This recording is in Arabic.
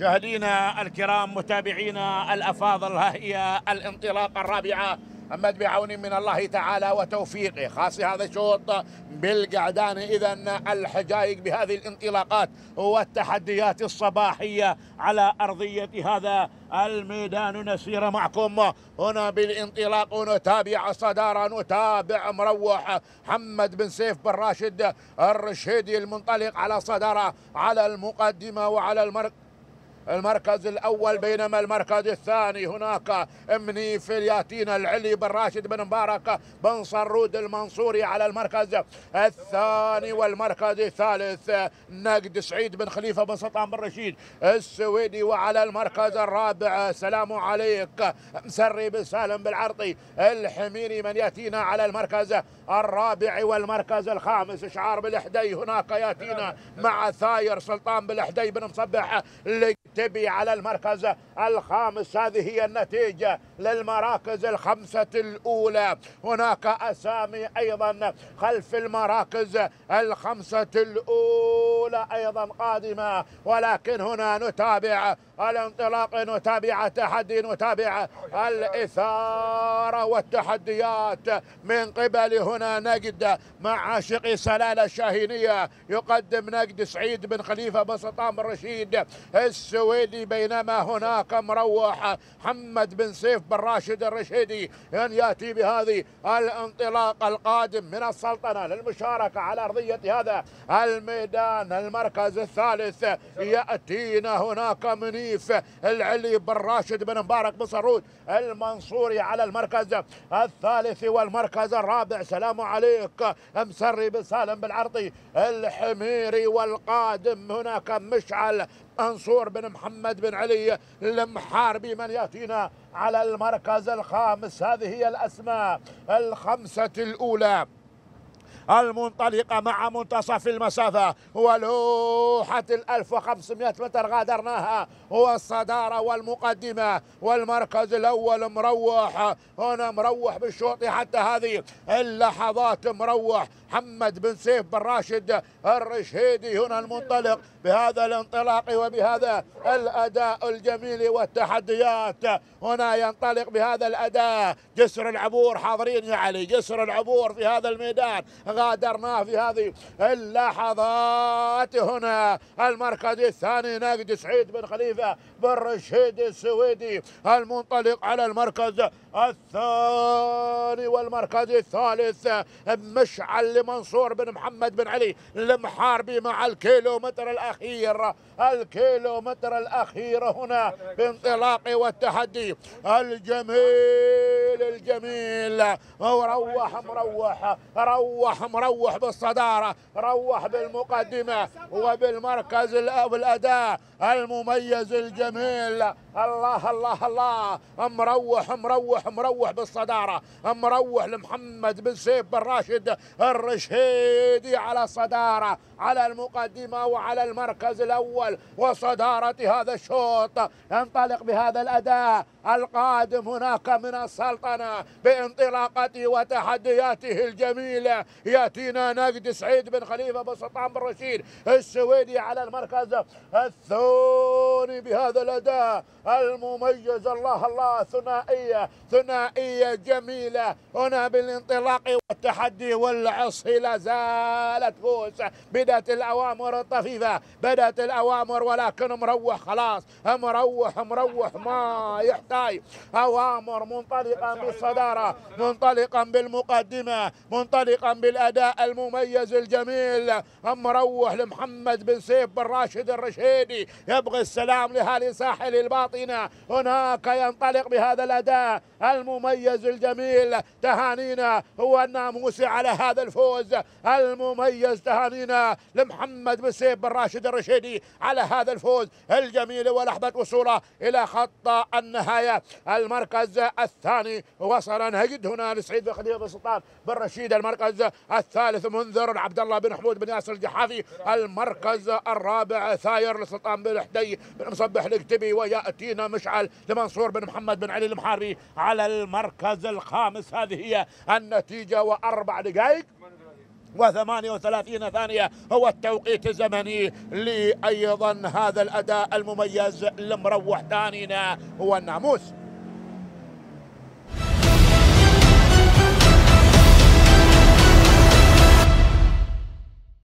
مشاهدينا الكرام متابعينا الافاضل ها هي الانطلاقه الرابعه اما بعون من الله تعالى وتوفيقه خاص هذا الشوط بالقعدان إذا الحجايق بهذه الانطلاقات والتحديات الصباحية على أرضية هذا الميدان نسير معكم هنا بالانطلاق نتابع صدارة نتابع مروح محمد بن سيف بن راشد الرشيدي المنطلق على صدارة على المقدمة وعلى المركز المركز الأول بينما المركز الثاني هناك امني ياتينا العلي بن راشد بن مبارك بن صرود المنصوري على المركز الثاني والمركز الثالث نقد سعيد بن خليفة بن سلطان بن رشيد السويدي وعلى المركز الرابع سلام عليك مسري بن سالم بالعرطي الحميري من يأتينا على المركز الرابع والمركز الخامس شعار بالحدي هناك يأتينا مع ثاير سلطان بالحدي بن مصبح تبي على المركز الخامس هذه هي النتيجة للمراكز الخمسة الأولى هناك أسامي أيضا خلف المراكز الخمسة الأولى أيضا قادمة ولكن هنا نتابع الانطلاق نتابع تحدي نتابع الإثارة والتحديات من قبل هنا نجد مع عاشق سلالة الشاهينية يقدم نجد سعيد بن خليفة بسطام الرشيد السويدي بينما هناك مروح محمد بن سيف بن راشد الرشيدي أن يأتي بهذه الانطلاق القادم من السلطنة للمشاركة على أرضية هذا الميدان المركز الثالث يأتينا هناك منير الشريف العلي بن راشد بن مبارك بن صرود المنصوري على المركز الثالث والمركز الرابع سلام عليك مسري بن سالم بالعرضي الحميري والقادم هناك مشعل منصور بن محمد بن علي المحاربي من ياتينا على المركز الخامس هذه هي الاسماء الخمسه الاولى المنطلقة مع منتصف المسافة ولوحة ال 1500 متر غادرناها والصدارة والمقدمة والمركز الأول مروح هنا مروح بالشوطي حتى هذه اللحظات مروح محمد بن سيف بن راشد الرشيدي هنا المنطلق بهذا الانطلاق وبهذا الأداء الجميل والتحديات هنا ينطلق بهذا الأداء جسر العبور حاضرين يا علي جسر العبور في هذا الميدان غادرناه في هذه اللحظات هنا المركز الثاني ناقد سعيد بن خليفة بن رشيد السويدي المنطلق على المركز الثاني والمركز الثالث مشعل لمنصور بن محمد بن علي المحاربي مع الكيلومتر الأخير الكيلومتر الأخير هنا بانطلاق والتحدي الجميل الجميل الجميل وروح مروح روح مروح بالصدارة روح بالمقدمة وبالمركز الأداء المميز الجميل الله الله الله مروح مروح مروح بالصدارة مروح لمحمد بن سيف بن راشد الرشيدي على الصدارة على المقدمة وعلى المركز الأول وصدارة هذا الشوط ينطلق بهذا الأداء القادم هناك من السلطة السلطنة بانطلاقته وتحدياته الجميلة يأتينا نقد سعيد بن خليفة بن سلطان بن رشيد السويدي على المركز الثاني بهذا الأداء المميز الله الله ثنائية ثنائية جميلة هنا بالانطلاق والتحدي والعصي لا زالت فوز بدأت الأوامر الطفيفة بدأت الأوامر ولكن مروح خلاص مروح مروح ما يحتاج أوامر منطلقة منطلقا بالصدارة منطلقا بالمقدمة منطلقا بالأداء المميز الجميل مروح لمحمد بن سيف بن راشد الرشيدي يبغي السلام ساحل الباطنة هناك ينطلق بهذا الأداء المميز الجميل تهانينا هو الناموسي على هذا الفوز المميز تهانينا لمحمد بن سيف بن راشد الرشيدي على هذا الفوز الجميل ولحظة وصوله إلى خط النهاية المركز الثاني وصل نجد هنا لسعيد بن خليفه بن سلطان بن رشيد المركز الثالث منذر عبد الله بن حمود بن ياسر الجحافي المركز الرابع ثاير لسلطان بن حدي بن مصبح الاكتبي وياتينا مشعل لمنصور بن محمد بن علي المحاري على المركز الخامس هذه هي النتيجه واربع دقائق و38 ثانية هو التوقيت الزمني لأيضا هذا الأداء المميز لمروح ثانينا هو الناموس